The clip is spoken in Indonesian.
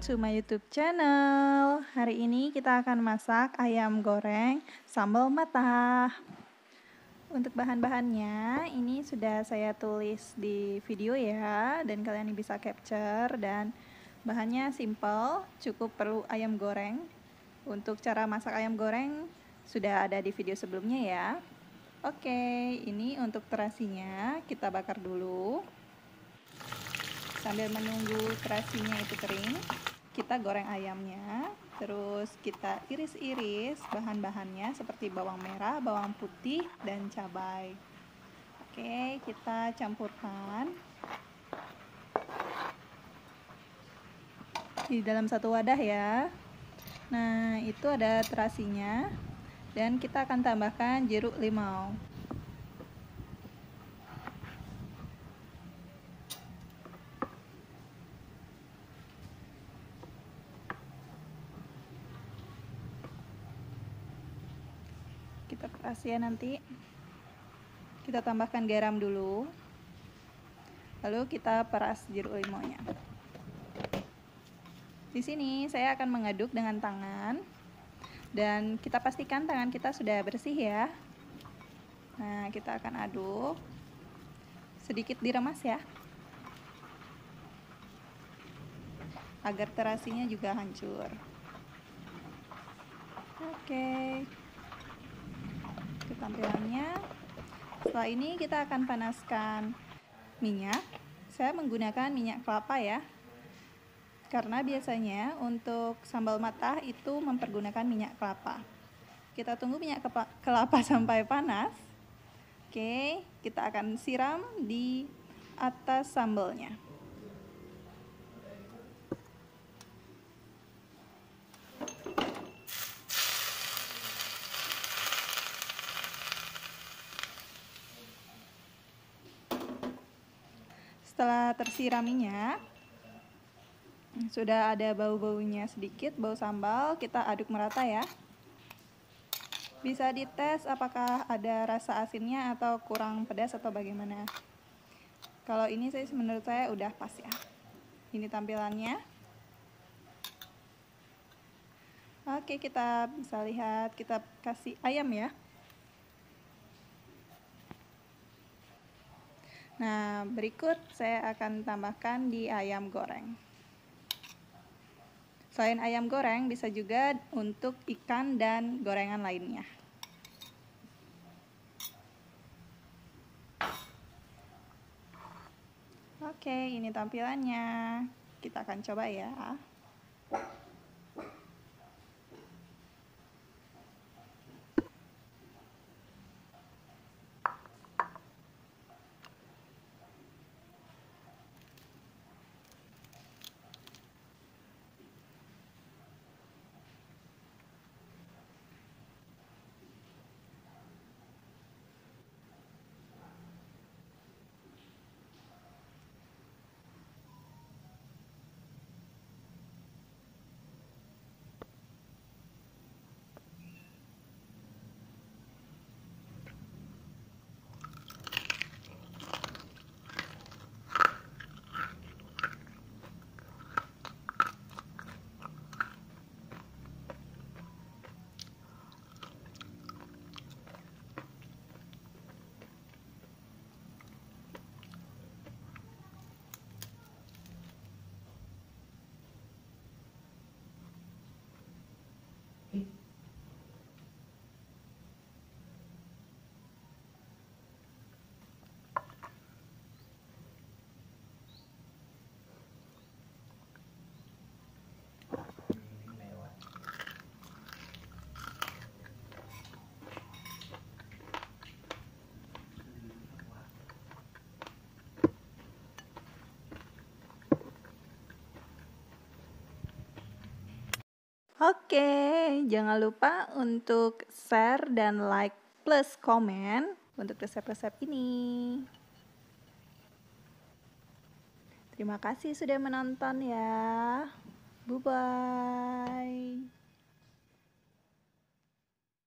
welcome to my YouTube channel. Hari ini kita akan masak ayam goreng sambal matah. Untuk bahan-bahannya, ini sudah saya tulis di video ya, dan kalian bisa capture dan bahannya simple, cukup perlu ayam goreng. Untuk cara masak ayam goreng sudah ada di video sebelumnya ya. Oke, ini untuk terasinya kita bakar dulu sambil menunggu terasinya itu kering kita goreng ayamnya terus kita iris-iris bahan-bahannya seperti bawang merah bawang putih dan cabai oke kita campurkan di dalam satu wadah ya nah itu ada terasinya dan kita akan tambahkan jeruk limau kita kasih ya nanti kita tambahkan garam dulu lalu kita peras jeruk limonya di sini saya akan mengaduk dengan tangan dan kita pastikan tangan kita sudah bersih ya nah kita akan aduk sedikit diremas ya agar terasinya juga hancur oke okay tampilannya setelah ini kita akan panaskan minyak saya menggunakan minyak kelapa ya karena biasanya untuk sambal matah itu mempergunakan minyak kelapa kita tunggu minyak kelapa sampai panas oke kita akan siram di atas sambalnya setelah tersiram minyak sudah ada bau-baunya sedikit bau sambal kita aduk merata ya bisa dites apakah ada rasa asinnya atau kurang pedas atau bagaimana kalau ini saya menurut saya udah pas ya ini tampilannya oke kita bisa lihat kita kasih ayam ya Nah, berikut saya akan tambahkan di ayam goreng. Selain ayam goreng, bisa juga untuk ikan dan gorengan lainnya. Oke, ini tampilannya. Kita akan coba ya. Oke, jangan lupa untuk share dan like plus komen untuk resep-resep ini. Terima kasih sudah menonton ya. Bye bye.